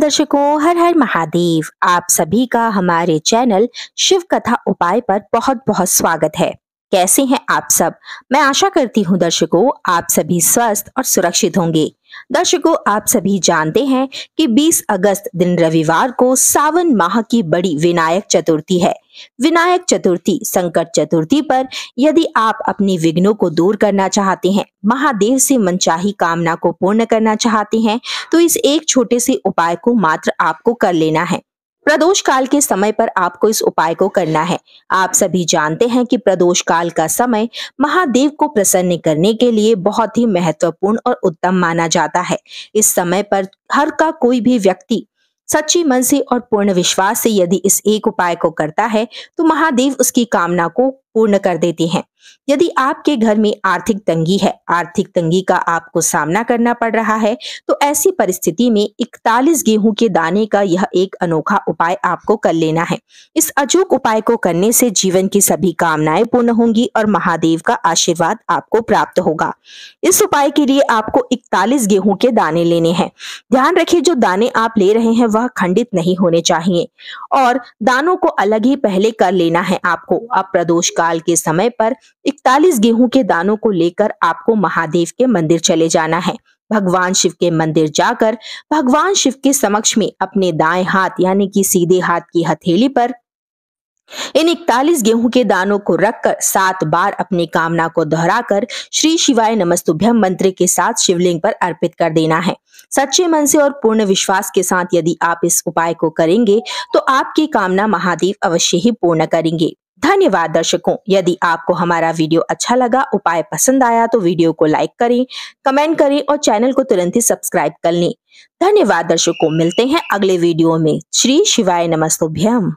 दर्शकों हर हर महादेव आप सभी का हमारे चैनल शिव कथा उपाय पर बहुत बहुत स्वागत है कैसे हैं आप सब मैं आशा करती हूं दर्शकों आप सभी स्वस्थ और सुरक्षित होंगे दर्शकों आप सभी जानते हैं कि 20 अगस्त दिन रविवार को सावन माह की बड़ी विनायक चतुर्थी है विनायक चतुर्थी संकट चतुर्थी पर यदि आप अपने विघ्नों को दूर करना चाहते हैं महादेव से मनचाही कामना को पूर्ण करना चाहते हैं तो इस एक छोटे से उपाय को मात्र आपको कर लेना है प्रदोष काल के समय पर आपको इस उपाय को करना है आप सभी जानते हैं कि प्रदोष काल का समय महादेव को प्रसन्न करने के लिए बहुत ही महत्वपूर्ण और उत्तम माना जाता है इस समय पर हर का कोई भी व्यक्ति सच्ची मन से और पूर्ण विश्वास से यदि इस एक उपाय को करता है तो महादेव उसकी कामना को पूर्ण कर देती हैं यदि आपके घर में आर्थिक तंगी है आर्थिक तंगी का आपको सामना करना पड़ रहा है तो ऐसी परिस्थिति में 41 गेहूं के दाने का यह एक अनोखा उपाय आपको कर लेना है इस अचूक उपाय को करने से जीवन की सभी कामनाएं पूर्ण होंगी और महादेव का आशीर्वाद आपको प्राप्त होगा इस उपाय के लिए आपको इकतालीस गेहूं के दाने लेने हैं ध्यान रखिये जो दाने आप ले रहे हैं वह खंडित नहीं होने चाहिए और दानों को अलग ही पहले कर लेना है आपको अब प्रदोष का काल के समय पर 41 गेहूं के दानों को लेकर आपको महादेव के मंदिर चले जाना है भगवान शिव के मंदिर जाकर भगवान शिव के समक्ष में अपने दाएं हाथ यानी कि सीधे हाथ की हथेली पर इन इकतालीस गेहूं के दानों को रखकर सात बार अपनी कामना को दोहराकर श्री शिवाय नमस्तुभ्यम मंत्र के साथ शिवलिंग पर अर्पित कर देना है सच्चे मन से और पूर्ण विश्वास के साथ यदि आप इस उपाय को करेंगे तो आपकी कामना महादेव अवश्य ही पूर्ण करेंगे धन्यवाद दर्शकों यदि आपको हमारा वीडियो अच्छा लगा उपाय पसंद आया तो वीडियो को लाइक करें कमेंट करें और चैनल को तुरंत ही सब्सक्राइब कर लें धन्यवाद दर्शकों मिलते हैं अगले वीडियो में श्री शिवाय नमस्तुभ्यम